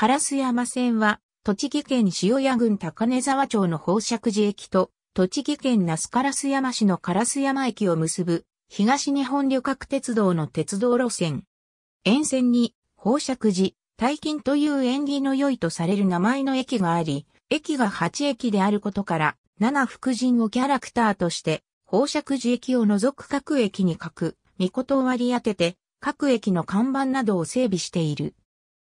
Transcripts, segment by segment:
烏山線は、栃木県塩谷郡高根沢町の宝石寺駅と、栃木県那須烏山市の烏山駅を結ぶ、東日本旅客鉄道の鉄道路線。沿線に、宝石寺、大金という縁起の良いとされる名前の駅があり、駅が8駅であることから、七福神をキャラクターとして、宝石寺駅を除く各駅に各、御事を割り当てて、各駅の看板などを整備している。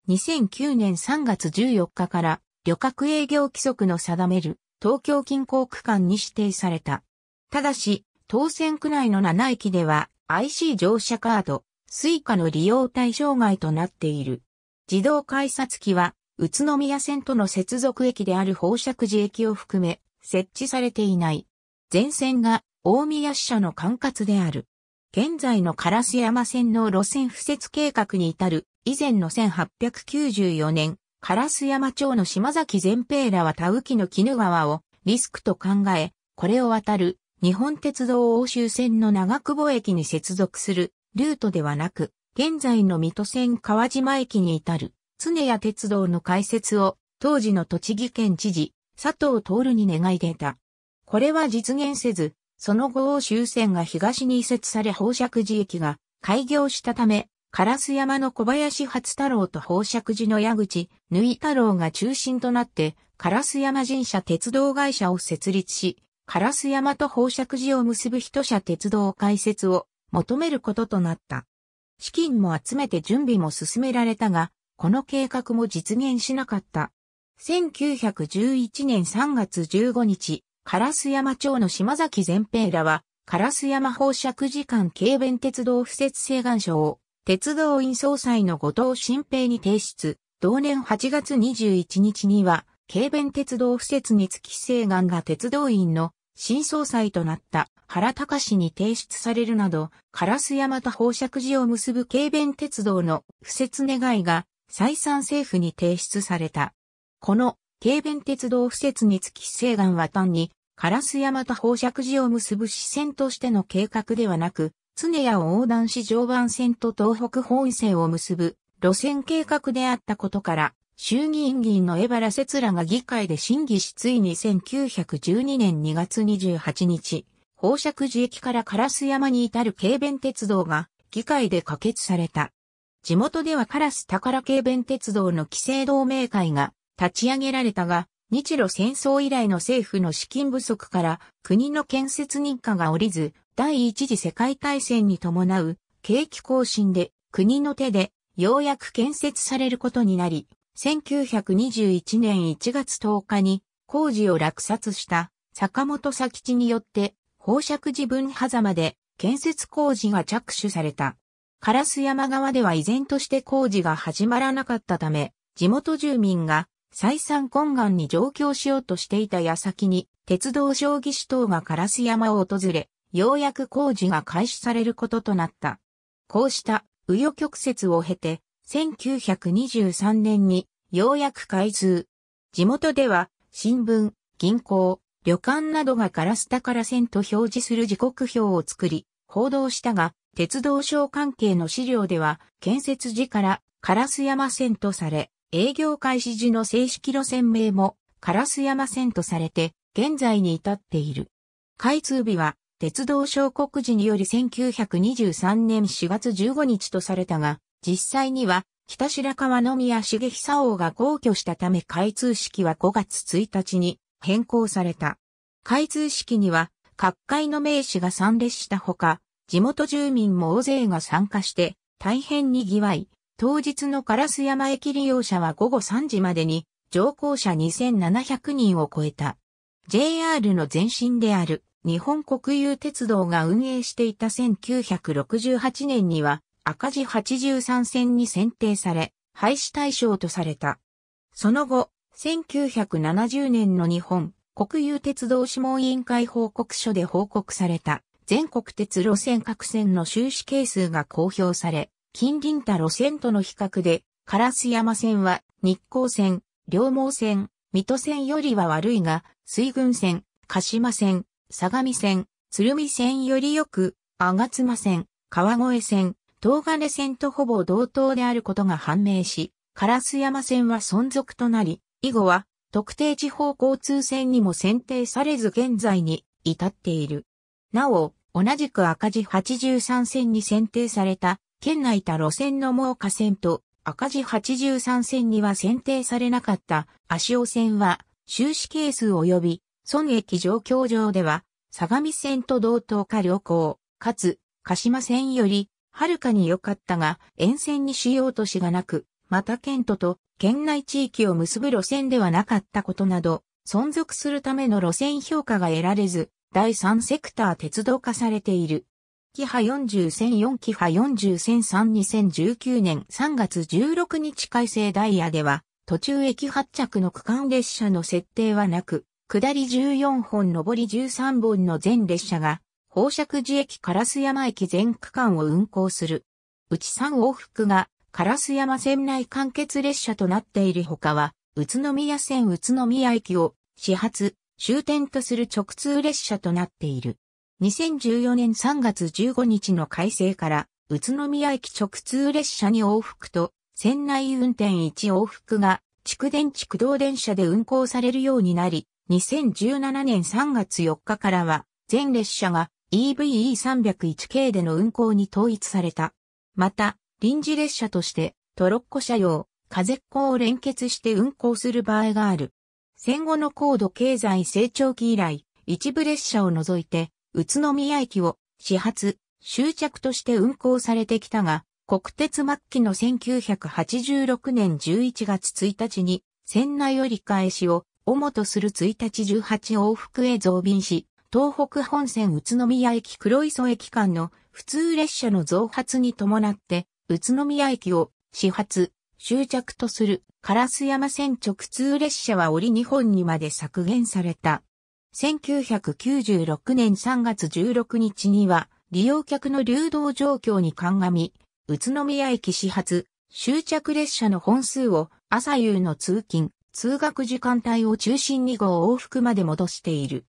2009年3月14日から旅客営業規則の定める東京近郊区間に指定された。ただし、当選区内の7駅では IC 乗車カード、スイカの利用対象外となっている。自動改札機は宇都宮線との接続駅である宝石寺駅を含め設置されていない。全線が大宮支社の管轄である。現在の烏山線の路線敷設計画に至る以前の1894年、ス山町の島崎全平らは田浮の絹川をリスクと考え、これを渡る日本鉄道欧州線の長久保駅に接続するルートではなく、現在の水戸線川島駅に至る常谷鉄道の開設を当時の栃木県知事佐藤徹に願い出た。これは実現せず、その後欧州線が東に移設され宝石寺駅が開業したため、烏山の小林初太郎と宝釈寺の矢口、縫太郎が中心となって、烏山神社鉄道会社を設立し、烏山と宝釈寺を結ぶ一社鉄道開設を求めることとなった。資金も集めて準備も進められたが、この計画も実現しなかった。1911年3月15日、烏山町の島崎全平らは、烏山宝釈寺間軽便鉄道不設請願書を鉄道院総裁の後藤新平に提出、同年8月21日には、軽便鉄道敷設につき西岸が鉄道院の新総裁となった原隆に提出されるなど、烏山と宝釈寺を結ぶ軽便鉄道の不設願いが再三政府に提出された。この軽便鉄道敷設につき西岸は単に烏山と宝釈寺を結ぶ支線としての計画ではなく、常谷横断し常磐線と東北本線を結ぶ路線計画であったことから、衆議院議員の江原節らが議会で審議しついに1912年2月28日、宝石寺駅から烏山に至る軽便鉄道が議会で可決された。地元では烏宝軽便鉄道の規制同盟会が立ち上げられたが、日露戦争以来の政府の資金不足から国の建設認可が下りず、第一次世界大戦に伴う景気更新で国の手でようやく建設されることになり、1921年1月10日に工事を落札した坂本佐吉によって放射自分狭間で建設工事が着手された。烏山側では依然として工事が始まらなかったため、地元住民が再三懇願に上京しようとしていた矢先に鉄道将棋士等が烏山を訪れ、ようやく工事が開始されることとなった。こうした紆余曲折を経て、1923年にようやく開通。地元では新聞、銀行、旅館などがガラス宝線と表示する時刻表を作り、報道したが、鉄道省関係の資料では、建設時から烏山線とされ、営業開始時の正式路線名もカラス山線とされて、現在に至っている。開通日は鉄道小国時により1923年4月15日とされたが、実際には北白川宮重久王が皇居したため開通式は5月1日に変更された。開通式には各界の名士が参列したほか、地元住民も大勢が参加して大変にぎわい、当日のカラス山駅利用者は午後3時までに乗降者2700人を超えた。JR の前身である日本国有鉄道が運営していた1968年には赤字83線に選定され、廃止対象とされた。その後、1970年の日本国有鉄道諮問委員会報告書で報告された全国鉄路線各線の収支係数が公表され、近隣他路線との比較で、烏山線は日光線、両毛線、水戸線よりは悪いが、水軍線、鹿島線、相模線、鶴見線よりよく、吾妻線、川越線、東金線とほぼ同等であることが判明し、烏山線は存続となり、以後は特定地方交通線にも選定されず現在に至っている。なお、同じく赤字83線に選定された、県内多路線の猛火線と赤字83線には選定されなかった足尾線は、収支係数及び孫駅状況上では、相模線と同等か良好、かつ、鹿島線より、はるかに良かったが、沿線にしようとしがなく、また県都と県内地域を結ぶ路線ではなかったことなど、存続するための路線評価が得られず、第三セクター鉄道化されている。キハ40線4キハ40線3 2019年3月16日改正ダイヤでは、途中駅発着の区間列車の設定はなく、下り14本上り13本の全列車が、宝石寺駅烏山駅全区間を運行する。うち3往復が、烏山線内完結列車となっているほかは、宇都宮線宇都宮駅を、始発、終点とする直通列車となっている。2014年3月15日の改正から、宇都宮駅直通列車に往復と、線内運転1往復が、蓄電池駆動電車で運行されるようになり、2017年3月4日からは、全列車が EVE301 系での運行に統一された。また、臨時列車として、トロッコ車用、風っ子を連結して運行する場合がある。戦後の高度経済成長期以来、一部列車を除いて、宇都宮駅を始発、終着として運行されてきたが、国鉄末期の1986年11月1日に、船内折り返しを主とする1日18往復へ増便し、東北本線宇都宮駅黒磯駅間の普通列車の増発に伴って、宇都宮駅を始発、終着とする烏山線直通列車は折2本にまで削減された。1996年3月16日には、利用客の流動状況に鑑み、宇都宮駅始発、終着列車の本数を朝夕の通勤、通学時間帯を中心に5往復まで戻している。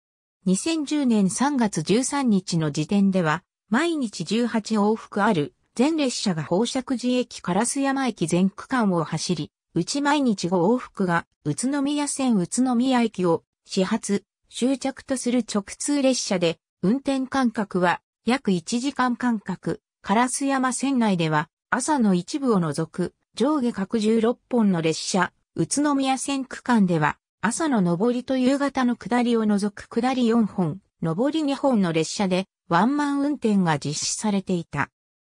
2010年3月13日の時点では、毎日18往復ある、全列車が宝石寺駅烏山駅全区間を走り、うち毎日5往復が、宇都宮線宇都宮駅を、始発、終着とする直通列車で、運転間隔は、約1時間間隔、烏山線内では、朝の一部を除く、上下各16本の列車、宇都宮線区間では、朝の上りと夕方の下りを除く下り4本、上り2本の列車でワンマン運転が実施されていた。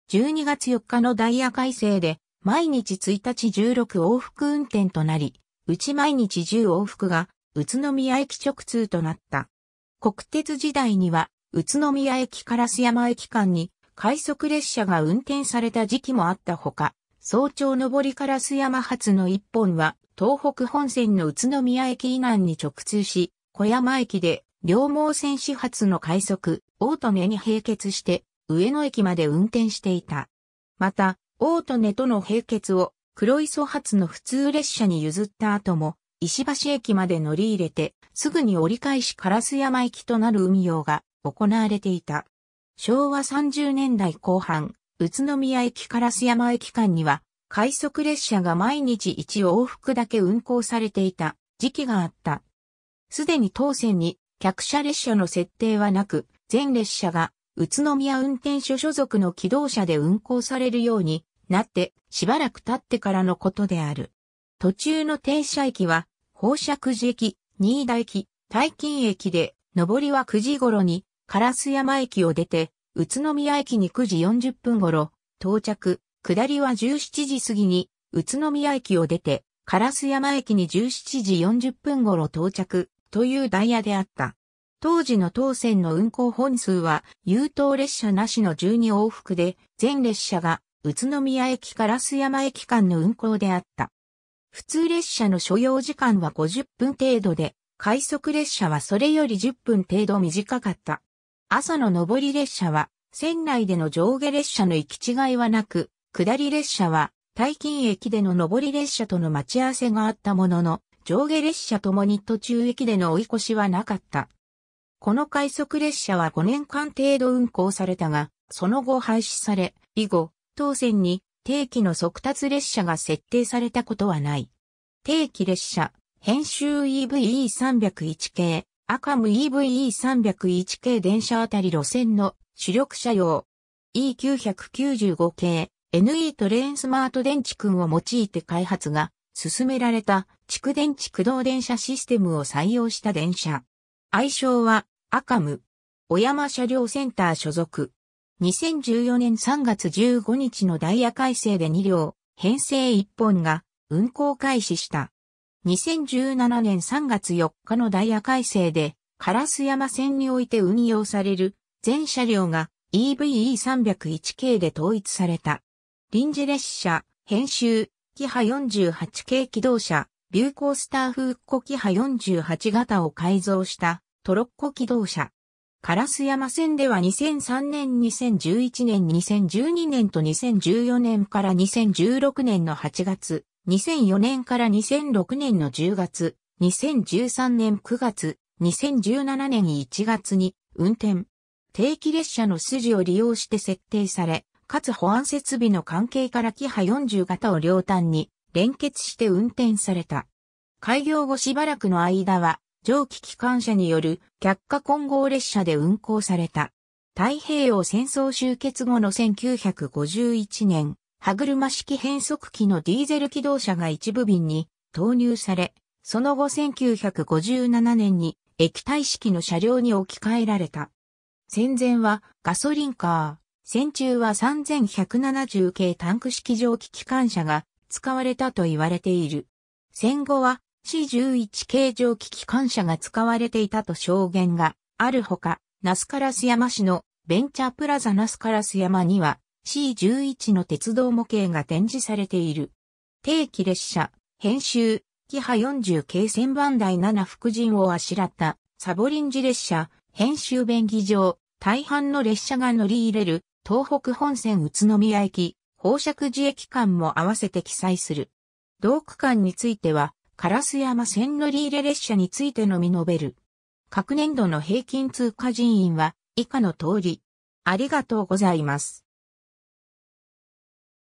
12月4日のダイヤ改正で、毎日1日16往復運転となり、うち毎日10往復が宇都宮駅直通となった。国鉄時代には、宇都宮駅から須山駅間に快速列車が運転された時期もあったほか、早朝上りから須山発の1本は東北本線の宇都宮駅以南に直通し、小山駅で両毛線始発の快速、大利根に並結して、上野駅まで運転していた。また、大利根との並結を黒磯発の普通列車に譲った後も、石橋駅まで乗り入れて、すぐに折り返し烏山駅となる運用が行われていた。昭和30年代後半、宇都宮駅烏山駅間には、快速列車が毎日1往復だけ運行されていた時期があった。すでに当線に客車列車の設定はなく、全列車が宇都宮運転所所属の機動車で運行されるようになってしばらく経ってからのことである。途中の停車駅は、宝石寺駅、新田駅、大金駅で、上りは9時頃に、烏山駅を出て、宇都宮駅に9時40分頃、到着、下りは17時過ぎに、宇都宮駅を出て、烏山駅に17時40分頃到着、というダイヤであった。当時の当線の運行本数は、優等列車なしの12往復で、全列車が、宇都宮駅から須山駅間の運行であった。普通列車の所要時間は50分程度で、快速列車はそれより10分程度短かった。朝の上り列車は、線内での上下列車の行き違いはなく、下り列車は、大金駅での上り列車との待ち合わせがあったものの、上下列車ともに途中駅での追い越しはなかった。この快速列車は5年間程度運行されたが、その後廃止され、以後、当線に定期の速達列車が設定されたことはない。定期列車、編集 EVE301 系、アカム EVE301 系電車あたり路線の主力車用 E995 系、NE トレインスマート電池群を用いて開発が進められた蓄電池駆動電車システムを採用した電車。愛称はアカム、小山車両センター所属。2014年3月15日のダイヤ改正で2両、編成1本が運行開始した。2017年3月4日のダイヤ改正で、カラス山線において運用される全車両が EVE301 系で統一された。臨時列車、編集、キハ48系機動車、流行スターフーコキハ48型を改造したトロッコ機動車。カラス山線では2003年、2011年、2012年と2014年から2016年の8月、2004年から2006年の10月、2013年9月、2017年1月に運転。定期列車の筋を利用して設定され、かつ保安設備の関係からキハ40型を両端に連結して運転された。開業後しばらくの間は、蒸気機関車による却下混合列車で運行された。太平洋戦争終結後の1951年、歯車式変速機のディーゼル機動車が一部便に投入され、その後1957年に液体式の車両に置き換えられた。戦前はガソリンカー、戦中は3170系タンク式蒸気機関車が使われたと言われている。戦後は C11 系蒸気機関車が使われていたと証言があるほか、ナスカラス山市のベンチャープラザナスカラス山には C11 の鉄道模型が展示されている。定期列車、編集、キハ40系千番台7福神をあしらったサボリンジ列車、編集便宜上、大半の列車が乗り入れる東北本線宇都宮駅、宝石寺駅間も合わせて記載する。同区間については、烏山線乗り入れ列車についてのみ述べる。各年度の平均通過人員は以下の通り。ありがとうございます。